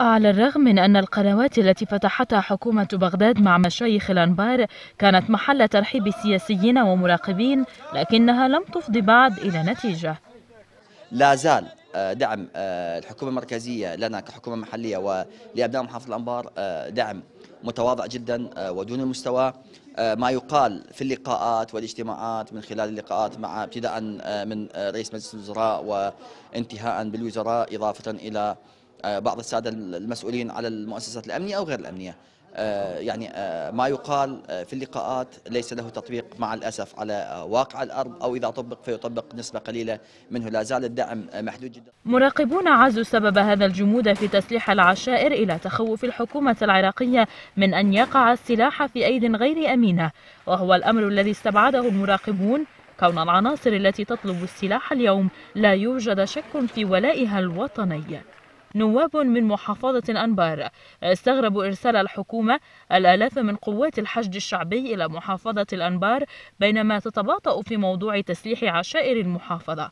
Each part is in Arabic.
على الرغم من أن القنوات التي فتحتها حكومة بغداد مع مشايخ الأنبار كانت محل ترحيب سياسيين ومراقبين لكنها لم تفضي بعد إلى نتيجة لا زال آه، دعم آه، الحكومة المركزية لنا كحكومة محلية ولأبناء محافظة الأنبار آه، دعم متواضع جدا ودون المستوى ما يقال في اللقاءات والاجتماعات من خلال اللقاءات مع ابتداء من رئيس مجلس الوزراء وانتهاء بالوزراء إضافة إلى آه، بعض الساده المسؤولين على المؤسسات الامنيه او غير الامنيه آه، يعني آه، ما يقال في اللقاءات ليس له تطبيق مع الاسف على واقع الارض او اذا طبق فيطبق نسبه قليله منه لا زال الدعم محدود جدا. مراقبون عزوا سبب هذا الجمود في تسليح العشائر الى تخوف الحكومه العراقيه من ان يقع السلاح في ايد غير امينه وهو الامر الذي استبعده المراقبون كون العناصر التي تطلب السلاح اليوم لا يوجد شك في ولائها الوطني. نواب من محافظة أنبار استغربوا إرسال الحكومة الآلاف من قوات الحشد الشعبي إلى محافظة الأنبار بينما تتباطأ في موضوع تسليح عشائر المحافظة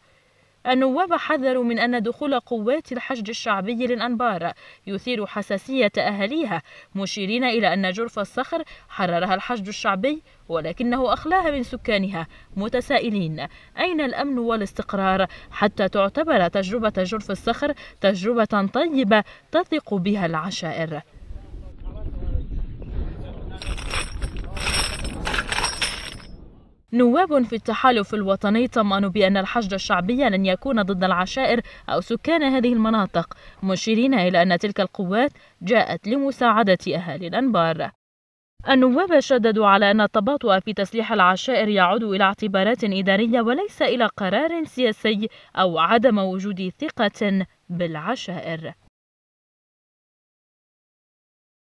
النواب حذروا من أن دخول قوات الحشد الشعبي للأنبار يثير حساسية أهاليها مشيرين إلى أن جرف الصخر حررها الحشد الشعبي ولكنه أخلاها من سكانها متسائلين أين الأمن والاستقرار حتى تعتبر تجربة جرف الصخر تجربة طيبة تثق بها العشائر نواب في التحالف الوطني طمأنوا بأن الحشد الشعبي لن يكون ضد العشائر أو سكان هذه المناطق مشيرين إلى أن تلك القوات جاءت لمساعدة أهالي الأنبار النواب شددوا على أن التباطؤ في تسليح العشائر يعود إلى اعتبارات إدارية وليس إلى قرار سياسي أو عدم وجود ثقة بالعشائر